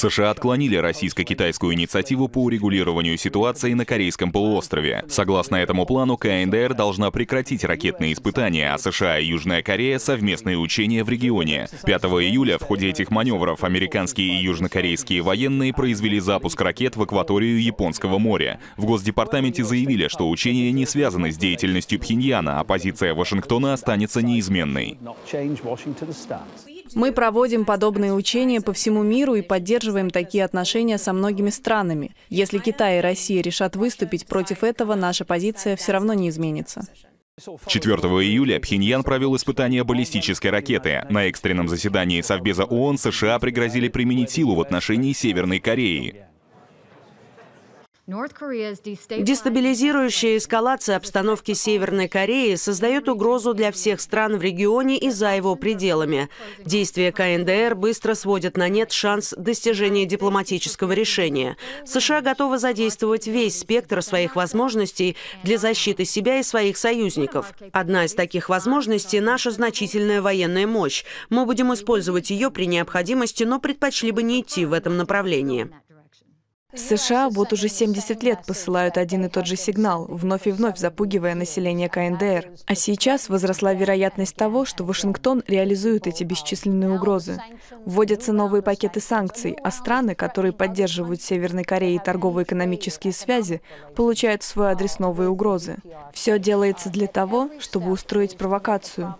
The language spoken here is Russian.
США отклонили российско-китайскую инициативу по урегулированию ситуации на Корейском полуострове. Согласно этому плану, КНДР должна прекратить ракетные испытания, а США и Южная Корея — совместные учения в регионе. 5 июля в ходе этих маневров американские и южнокорейские военные произвели запуск ракет в акваторию Японского моря. В Госдепартаменте заявили, что учения не связаны с деятельностью Пхеньяна, а позиция Вашингтона останется неизменной. Мы проводим подобные учения по всему миру и поддерживаем такие отношения со многими странами. Если Китай и Россия решат выступить против этого, наша позиция все равно не изменится. 4 июля Пхеньян провел испытание баллистической ракеты. На экстренном заседании Совбеза ООН США пригрозили применить силу в отношении Северной Кореи. Дестабилизирующая эскалация обстановки Северной Кореи создает угрозу для всех стран в регионе и за его пределами. Действия КНДР быстро сводят на нет шанс достижения дипломатического решения. США готовы задействовать весь спектр своих возможностей для защиты себя и своих союзников. Одна из таких возможностей – наша значительная военная мощь. Мы будем использовать ее при необходимости, но предпочли бы не идти в этом направлении. США вот уже 70 лет посылают один и тот же сигнал, вновь и вновь запугивая население КНДР. А сейчас возросла вероятность того, что Вашингтон реализует эти бесчисленные угрозы. Вводятся новые пакеты санкций, а страны, которые поддерживают Северной Кореей торгово-экономические связи, получают в свой адрес новые угрозы. Все делается для того, чтобы устроить провокацию,